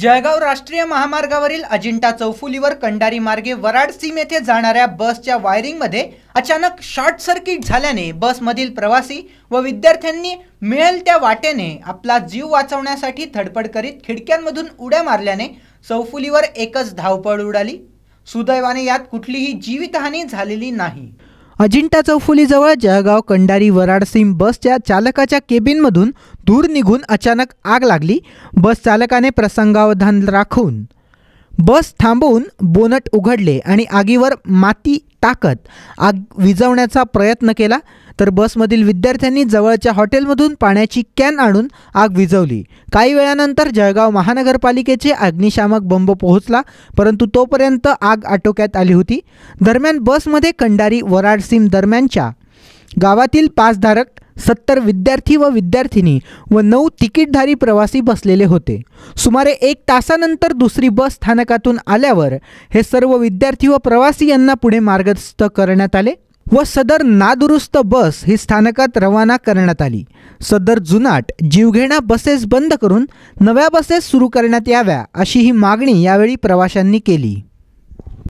जळगाव राष्ट्रीय महामार्गावरील अजिंठा चौफुलीवर कंडारी मार्गे वराड सीम येथे जाणाऱ्या बसच्या वायरिंगमध्ये अचानक शॉर्ट सर्किट झाल्याने बसमधील प्रवासी व विद्यार्थ्यांनी मिळेल त्या वाटेने आपला जीव वाचवण्यासाठी धडपड करीत खिडक्यांमधून उड्या मारल्याने चौफुलीवर एकच धावपळ उडाली सुदैवाने यात कुठलीही जीवितहानी झालेली नाही अजिंठा चौफुलीजवळ जळगाव कंडारी वराडसिम बसच्या चालकाच्या केबिनमधून दूर निघून अचानक आग लागली बस चालकाने प्रसंगावधान राखून बस थांबवून बोनट उघडले आणि आगीवर माती टाकत आग विजवण्याचा प्रयत्न केला तर बसमधील विद्यार्थ्यांनी जवळच्या हॉटेलमधून पाण्याची कॅन आणून आग विझवली काही वेळानंतर जळगाव महानगरपालिकेचे अग्निशामक बंब पोहोचला परंतु तोपर्यंत आग आटोक्यात आली होती दरम्यान बसमध्ये कंडारी वराडसीम दरम्यानच्या गावातील पासधारक सत्तर विद्यार्थी व विद्यार्थिनी व नऊ तिकीटधारी प्रवासी बसलेले होते सुमारे एक तासानंतर दुसरी बस स्थानकातून आल्यावर हे सर्व विद्यार्थी व प्रवासी यांना पुढे मार्गस्थ करण्यात आले व सदर नादुरुस्त बस ही स्थानकात रवाना करण्यात आली सदर जुनाट जीवघेणा बसेस बंद करून नव्या बसेस सुरू करण्यात याव्या अशी ही मागणी यावेळी प्रवाशांनी केली